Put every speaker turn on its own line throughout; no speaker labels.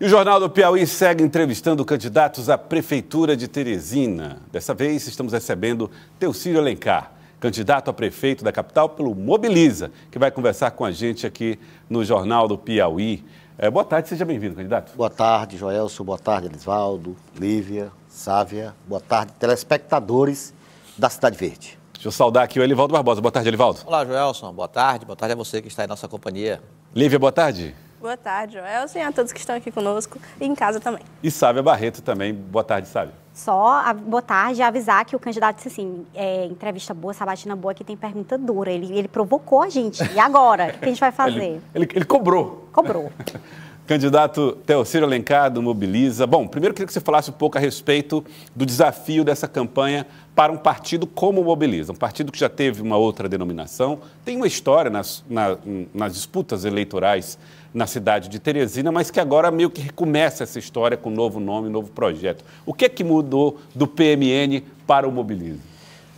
E o Jornal do Piauí segue entrevistando candidatos à Prefeitura de Teresina. Dessa vez estamos recebendo Teucílio Alencar, candidato a prefeito da capital pelo Mobiliza, que vai conversar com a gente aqui no Jornal do Piauí. É, boa tarde, seja bem-vindo, candidato. Boa tarde, Joelso. Boa tarde, Elisvaldo, Lívia, Sávia. Boa tarde, telespectadores da Cidade Verde. Deixa eu saudar aqui o Elivaldo Barbosa. Boa tarde, Elivaldo. Olá, Joelson. Boa tarde. Boa tarde a você que está em nossa companhia. Lívia, boa tarde.
Boa tarde, Joelson, e a todos que estão aqui conosco e em casa também.
E Sávia Barreto também. Boa tarde, Sávia.
Só a, boa
tarde, avisar que o candidato disse assim: é, entrevista boa, sabatina boa, que tem pergunta dura. Ele, ele provocou a gente. E agora? O que a gente vai fazer? ele,
ele, ele cobrou.
Cobrou.
Candidato Teociro Alencar, do Mobiliza. Bom, primeiro queria que você falasse um pouco a respeito do desafio dessa campanha para um partido como o Mobiliza, um partido que já teve uma outra denominação, tem uma história nas, na, nas disputas eleitorais na cidade de Teresina, mas que agora meio que recomeça essa história com um novo nome, um novo projeto. O que é que mudou do PMN para o Mobiliza?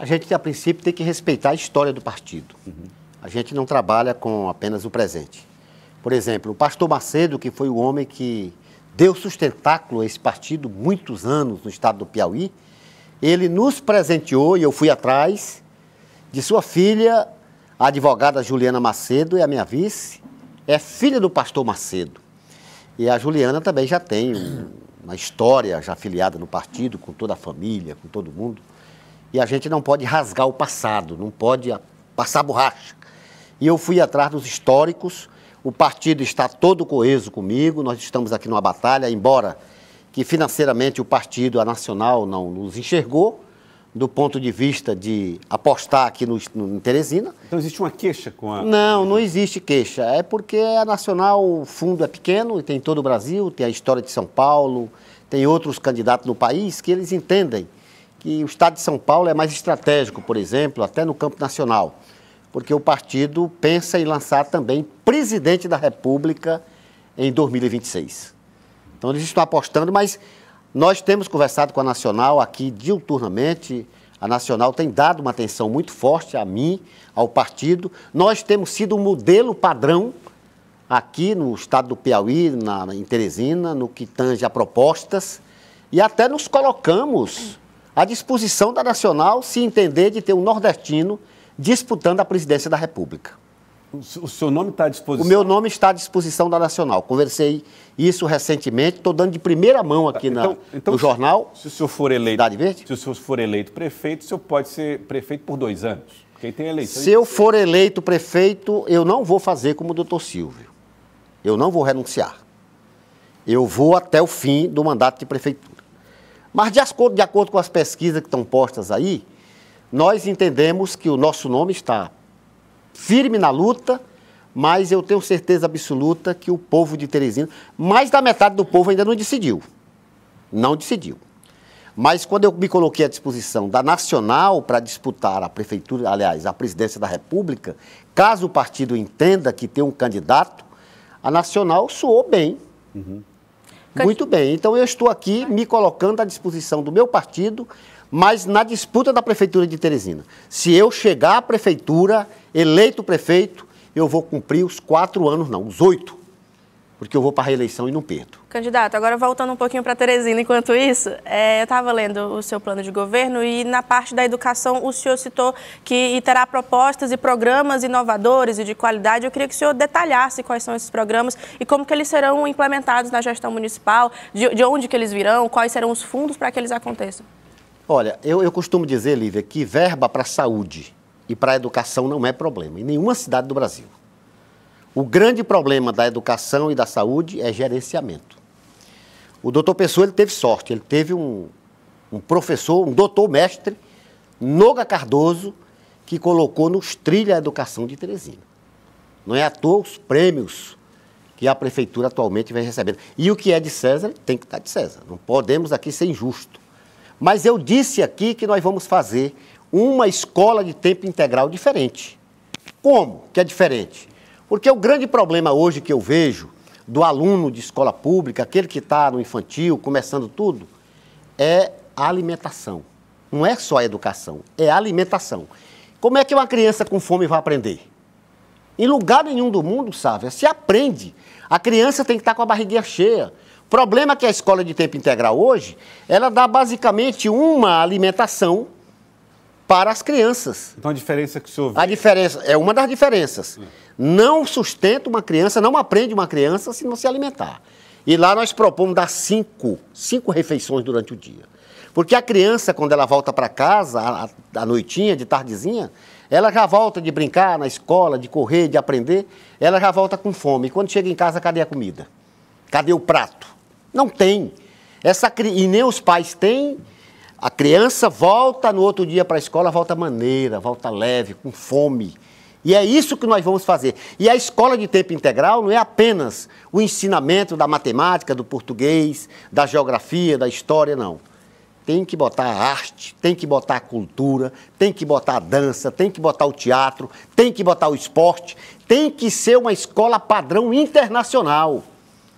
A gente, a princípio, tem que respeitar a história do partido. Uhum.
A gente não trabalha com apenas o presente. Por exemplo, o pastor Macedo, que foi o homem que deu sustentáculo a esse partido muitos anos no estado do Piauí, ele nos presenteou, e eu fui atrás, de sua filha, a advogada Juliana Macedo, e a minha vice, é filha do pastor Macedo. E a Juliana também já tem uma história já afiliada no partido, com toda a família, com todo mundo. E a gente não pode rasgar o passado, não pode passar borracha. E eu fui atrás dos históricos o partido está todo coeso comigo, nós estamos aqui numa batalha, embora que financeiramente o partido, a Nacional, não nos enxergou, do ponto de vista de apostar aqui no, no, em Teresina. Então existe uma
queixa com a.
Não, não existe queixa. É porque a Nacional, o fundo é pequeno e tem todo o Brasil, tem a história de São Paulo, tem outros candidatos no país que eles entendem que o Estado de São Paulo é mais estratégico, por exemplo, até no campo nacional porque o partido pensa em lançar também presidente da República em 2026. Então eles estão apostando, mas nós temos conversado com a Nacional aqui diuturnamente. A Nacional tem dado uma atenção muito forte a mim, ao partido. Nós temos sido um modelo padrão aqui no estado do Piauí, na, em Teresina, no que tange a propostas. E até nos colocamos à disposição da Nacional se entender de ter um nordestino disputando a presidência da República. O seu nome está à disposição? O meu nome está à disposição da Nacional. Conversei
isso recentemente, estou dando de primeira mão aqui tá, então, na, então, no jornal. Se, se o senhor for eleito. Verde? Se o senhor for eleito prefeito, o senhor pode ser prefeito por dois anos. Quem tem eleição. Se eu
for eleito prefeito, eu não vou fazer como o doutor Silvio. Eu não vou renunciar. Eu vou até o fim do mandato de prefeitura. Mas de acordo, de acordo com as pesquisas que estão postas aí, nós entendemos que o nosso nome está firme na luta, mas eu tenho certeza absoluta que o povo de Teresina, mais da metade do povo ainda não decidiu. Não decidiu. Mas quando eu me coloquei à disposição da Nacional para disputar a prefeitura, aliás, a presidência da República, caso o partido entenda que tem um candidato, a Nacional soou bem. Uhum. Muito bem. Então eu estou aqui me colocando à disposição do meu partido mas na disputa da prefeitura de Teresina. Se eu chegar à prefeitura, eleito prefeito, eu vou cumprir os quatro anos, não, os oito porque eu vou para a reeleição e não perto.
Candidato, agora voltando um pouquinho para Teresina, enquanto isso, é, eu estava lendo o seu plano de governo e na parte da educação o senhor citou que terá propostas e programas inovadores e de qualidade. Eu queria que o senhor detalhasse quais são esses programas e como que eles serão implementados na gestão municipal, de, de onde que eles virão, quais serão os fundos para que eles aconteçam.
Olha, eu, eu costumo dizer, Lívia, que verba para saúde e para educação não é problema em nenhuma cidade do Brasil. O grande problema da educação e da saúde é gerenciamento. O doutor Pessoa ele teve sorte, ele teve um, um professor, um doutor mestre, Noga Cardoso, que colocou nos trilhos a educação de Teresina. Não é à toa os prêmios que a prefeitura atualmente vem recebendo. E o que é de César tem que estar tá de César. Não podemos aqui ser injusto. Mas eu disse aqui que nós vamos fazer uma escola de tempo integral diferente. Como que é diferente? Porque o grande problema hoje que eu vejo do aluno de escola pública, aquele que está no infantil, começando tudo, é a alimentação. Não é só a educação, é a alimentação. Como é que uma criança com fome vai aprender? Em lugar nenhum do mundo, sabe? Se aprende. A criança tem que estar tá com a barriguinha cheia. Problema que a escola de tempo integral hoje, ela dá basicamente uma alimentação para as crianças. Então a diferença que o senhor vê... A diferença, é uma das diferenças. Hum. Não sustenta uma criança, não aprende uma criança se não se alimentar. E lá nós propomos dar cinco, cinco refeições durante o dia. Porque a criança, quando ela volta para casa, à noitinha, de tardezinha, ela já volta de brincar na escola, de correr, de aprender, ela já volta com fome. E quando chega em casa, cadê a comida? Cadê o prato? Não tem. Essa, e nem os pais têm. A criança volta no outro dia para a escola, volta maneira, volta leve, com fome. E é isso que nós vamos fazer. E a escola de tempo integral não é apenas o ensinamento da matemática, do português, da geografia, da história, não. Tem que botar a arte, tem que botar a cultura, tem que botar a dança, tem que botar o teatro, tem que botar o esporte. Tem que ser uma escola padrão internacional.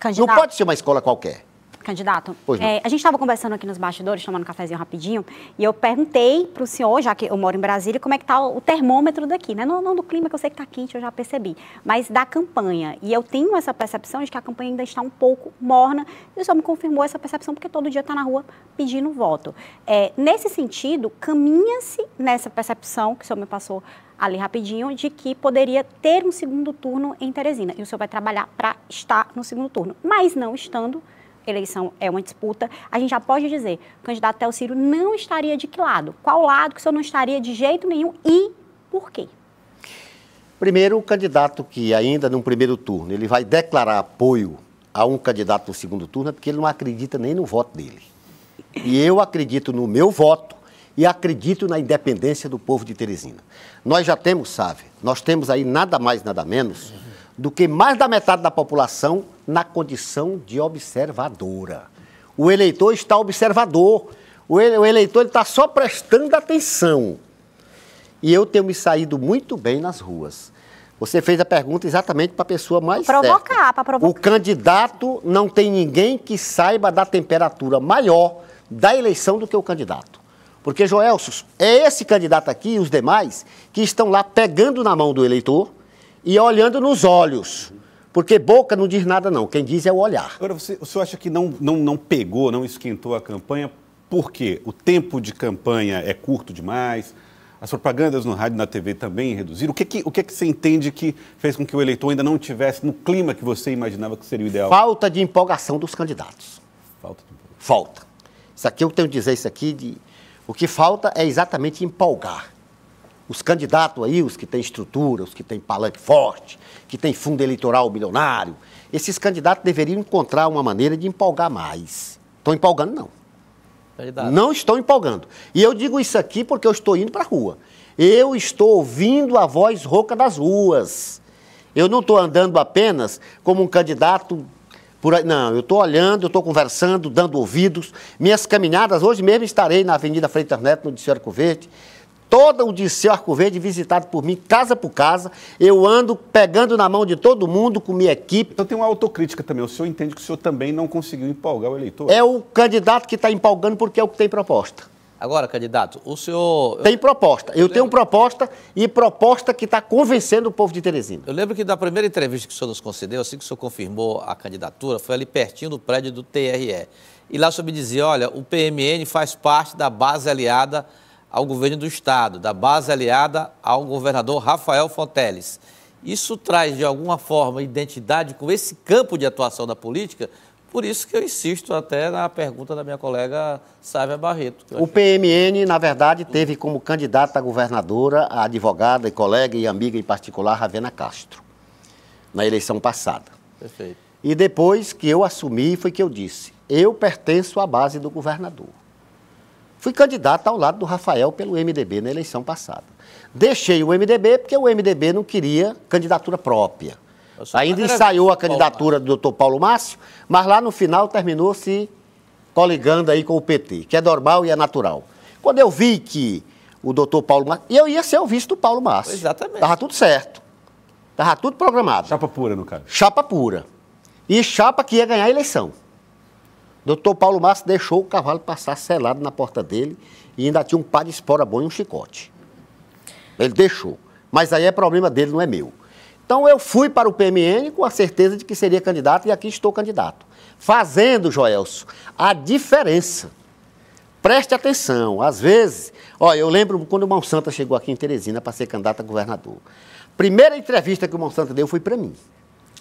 Candidato. Não pode ser
uma escola qualquer. Candidato, é, a gente estava conversando aqui nos bastidores, tomando um cafezinho rapidinho, e eu perguntei para o senhor, já que eu moro em Brasília, como é que está o termômetro daqui, né? Não, não do clima, que eu sei que está quente, eu já percebi, mas da campanha. E eu tenho essa percepção de que a campanha ainda está um pouco morna, e o senhor me confirmou essa percepção, porque todo dia está na rua pedindo voto. É, nesse sentido, caminha-se nessa percepção que o senhor me passou ali rapidinho, de que poderia ter um segundo turno em Teresina. E o senhor vai trabalhar para estar no segundo turno, mas não estando eleição é uma disputa, a gente já pode dizer, o candidato Theo Ciro não estaria de que lado? Qual lado que o senhor não estaria de jeito nenhum e por quê?
Primeiro, o candidato que ainda no primeiro turno ele vai declarar apoio a um candidato no segundo turno é porque ele não acredita nem no voto dele. E eu acredito no meu voto e acredito na independência do povo de Teresina. Nós já temos, sabe, nós temos aí nada mais, nada menos do que mais da metade da população na condição de observadora. O eleitor está observador. O eleitor está só prestando atenção. E eu tenho me saído muito bem nas ruas. Você fez a pergunta exatamente para a pessoa mais provocar, para provocar. O candidato não tem ninguém que saiba da temperatura maior da eleição do que o candidato. Porque, Joelsos, é esse candidato aqui e os demais que estão lá pegando na mão do eleitor e olhando nos olhos. Porque boca não diz nada, não. Quem diz é o olhar. Agora, você,
o senhor acha que não, não, não pegou, não esquentou a campanha? Por quê? O tempo de campanha é curto demais? As propagandas no rádio e na TV também reduziram. O que, que, o que, que você entende que fez com que o eleitor ainda não tivesse no clima que você imaginava que seria o ideal?
Falta de empolgação dos candidatos.
Falta de empolgação. Falta. Isso aqui eu tenho que dizer isso aqui de. O
que falta é exatamente empolgar os candidatos aí, os que têm estrutura, os que têm palanque forte, que têm fundo eleitoral milionário, esses candidatos deveriam encontrar uma maneira de empolgar mais. Estão empolgando, não. Não estão empolgando. E eu digo isso aqui porque eu estou indo para a rua. Eu estou ouvindo a voz rouca das ruas. Eu não estou andando apenas como um candidato por aí. Não, eu estou olhando, eu estou conversando, dando ouvidos. Minhas caminhadas, hoje mesmo estarei na Avenida Freitas Neto, no Distrito Verde, todo o Disseu Arco Verde visitado por mim, casa por casa. Eu ando pegando na mão de todo mundo, com minha equipe. Então tem uma autocrítica também. O senhor entende que o senhor também
não conseguiu empolgar
o eleitor? É o candidato que está empolgando porque é o que tem proposta. Agora, candidato, o senhor. Tem proposta. Eu, eu tenho lembro... proposta e proposta que está convencendo o povo de Teresina.
Eu lembro que da primeira entrevista que o senhor nos concedeu, assim que o senhor confirmou a candidatura, foi ali pertinho
do prédio do TRE. E lá o senhor me dizia: olha, o PMN faz parte da base aliada ao governo do Estado, da base aliada ao governador Rafael Fonteles. Isso traz, de alguma forma, identidade com esse campo de atuação da política?
Por isso que eu insisto até na pergunta da minha colega Sávia Barreto.
O é PMN, na verdade, teve como candidata a governadora a advogada e colega e amiga em particular Ravena Castro, na eleição passada. Perfeito. E depois que eu assumi, foi que eu disse: eu pertenço à base do governador. Fui candidato ao lado do Rafael pelo MDB na eleição passada. Deixei o MDB porque o MDB não queria candidatura própria. Ainda ensaiou a candidatura do doutor Paulo Márcio, mas lá no final terminou se coligando aí com o PT, que é normal e é natural. Quando eu vi que o doutor Paulo Márcio. E eu ia ser o vice do Paulo Márcio. Exatamente. Estava tudo certo. Estava tudo programado. Chapa pura, no caso. Chapa pura. E chapa que ia ganhar a eleição. Doutor Paulo Márcio deixou o cavalo passar selado na porta dele e ainda tinha um par de espora bom e um chicote. Ele deixou. Mas aí é problema dele, não é meu. Então eu fui para o PMN com a certeza de que seria candidato e aqui estou candidato. Fazendo, Joelso, a diferença. Preste atenção, às vezes, olha, eu lembro quando o Monsanto chegou aqui em Teresina para ser candidato a governador. Primeira entrevista que o Monsanto deu foi para mim.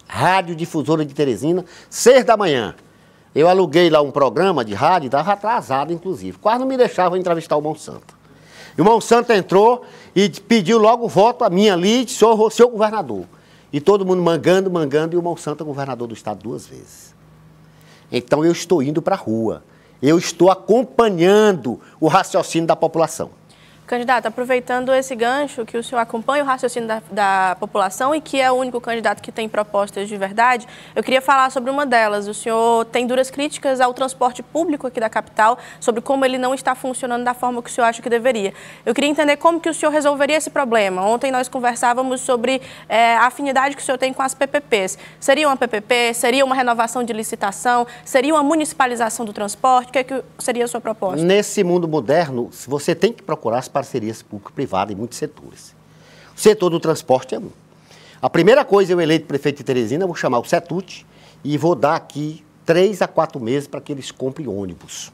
Rádio Difusora de Teresina, seis da manhã. Eu aluguei lá um programa de rádio, estava atrasado, inclusive. Quase não me deixava entrevistar o Monsanto. E o Monsanto entrou e pediu logo voto a minha ali, senhor, seu governador. E todo mundo mangando, mangando, e o Monsanto é governador do estado duas vezes. Então eu estou indo para a rua. Eu estou acompanhando o raciocínio da população.
Candidato, aproveitando esse gancho que o senhor acompanha o raciocínio da, da, população e que é o único candidato que tem propostas de verdade, eu queria falar sobre uma delas. O senhor tem duras críticas ao transporte público aqui da capital, sobre como ele não está funcionando da forma que o senhor acha que deveria. Eu queria entender como que o senhor resolveria esse problema. Ontem nós conversávamos sobre é, a afinidade que o senhor tem com as PPPs. Seria uma PPP? Seria uma renovação de licitação? Seria uma municipalização do transporte? O que, é que seria a sua proposta?
Nesse mundo moderno, você tem que procurar as parcerias público-privada em muitos setores. O setor do transporte é um. A primeira coisa, eu eleito prefeito de Teresina, vou chamar o Setut e vou dar aqui três a quatro meses para que eles comprem ônibus.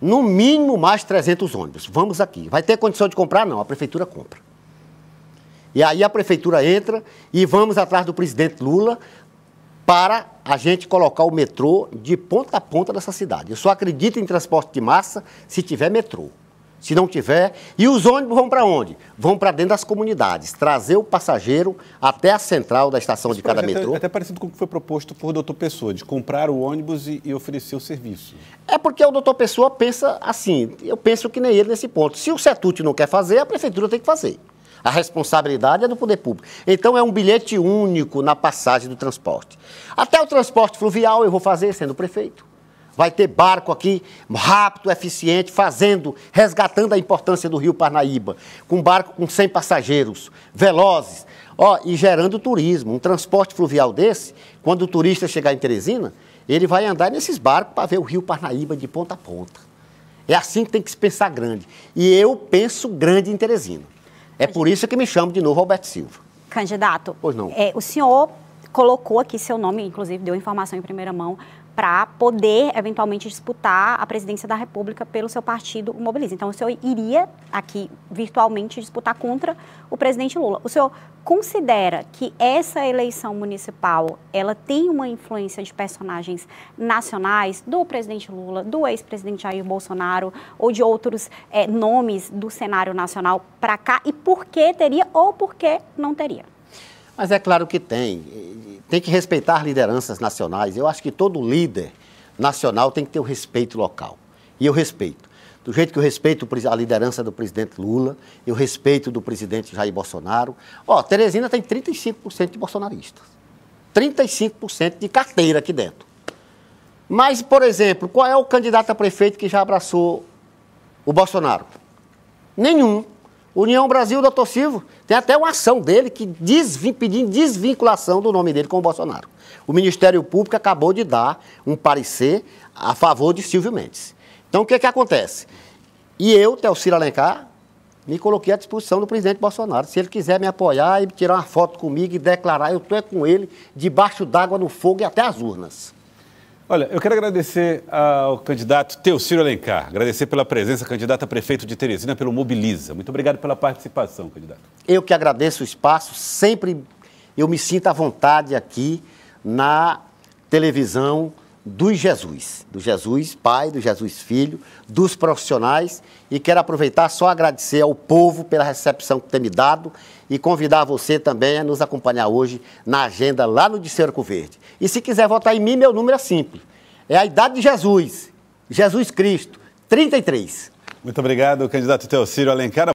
No mínimo mais 300 ônibus. Vamos aqui. Vai ter condição de comprar? Não, a prefeitura compra. E aí a prefeitura entra e vamos atrás do presidente Lula para a gente colocar o metrô de ponta a ponta dessa cidade. Eu só acredito em transporte de massa se tiver metrô se não tiver. E os ônibus vão para onde? Vão para dentro das comunidades, trazer o passageiro até a central da estação de cada é metrô.
até parecido com o que foi proposto por doutor Pessoa, de comprar o ônibus e, e oferecer o serviço. É porque o doutor Pessoa pensa assim, eu penso que nem
ele nesse ponto. Se o Setut não quer fazer, a prefeitura tem que fazer. A responsabilidade é do poder público. Então é um bilhete único na passagem do transporte. Até o transporte fluvial eu vou fazer sendo prefeito vai ter barco aqui rápido, eficiente, fazendo, resgatando a importância do Rio Parnaíba, com barco com 100 passageiros, velozes, ó, e gerando turismo. Um transporte fluvial desse, quando o turista chegar em Teresina, ele vai andar nesses barcos para ver o Rio Parnaíba de ponta a ponta. É assim que tem que se pensar grande. E eu penso grande em Teresina. É por isso que me chamo de novo Roberto Silva.
Candidato. Pois não. É, o senhor colocou aqui seu nome, inclusive deu informação em primeira mão, para poder eventualmente disputar a presidência da República pelo seu partido o Mobiliza. Então, o senhor iria aqui virtualmente disputar contra o presidente Lula. O senhor considera que essa eleição municipal ela tem uma influência de personagens nacionais do presidente Lula, do ex-presidente Jair Bolsonaro ou de outros é, nomes do cenário nacional para cá e por que teria ou por que não teria?
Mas é claro que tem. Tem que respeitar lideranças nacionais. Eu acho que todo líder nacional tem que ter o respeito local. E eu respeito. Do jeito que eu respeito a liderança do presidente Lula, eu respeito do presidente Jair Bolsonaro. Ó, Teresina tem 35% de bolsonaristas. 35% de carteira aqui dentro. Mas, por exemplo, qual é o candidato a prefeito que já abraçou o Bolsonaro? Nenhum. União Brasil do Silvio, Tem até uma ação dele que desvin, pedindo desvinculação do nome dele com o Bolsonaro. O Ministério Público acabou de dar um parecer a favor de Silvio Mendes. Então, o que, é que acontece? E eu, Telcira Alencar, me coloquei à disposição do presidente Bolsonaro. Se ele quiser me apoiar e tirar uma foto comigo e declarar, eu estou com ele, debaixo d'água, no fogo e até as urnas.
Olha, eu quero agradecer ao candidato Teociro Alencar, agradecer pela presença, candidato a prefeito de Teresina, pelo Mobiliza. Muito obrigado pela participação, candidato. Eu que agradeço o espaço, sempre
eu me sinto à vontade aqui na televisão, dos Jesus, do Jesus Pai, do Jesus Filho, dos profissionais e quero aproveitar só agradecer ao povo pela recepção que tem me dado e convidar você também a nos acompanhar hoje na agenda lá no Dicerco Verde. E se quiser votar em mim, meu número é simples.
É a idade de Jesus, Jesus Cristo, 33. Muito obrigado, candidato Teocílio Alencar.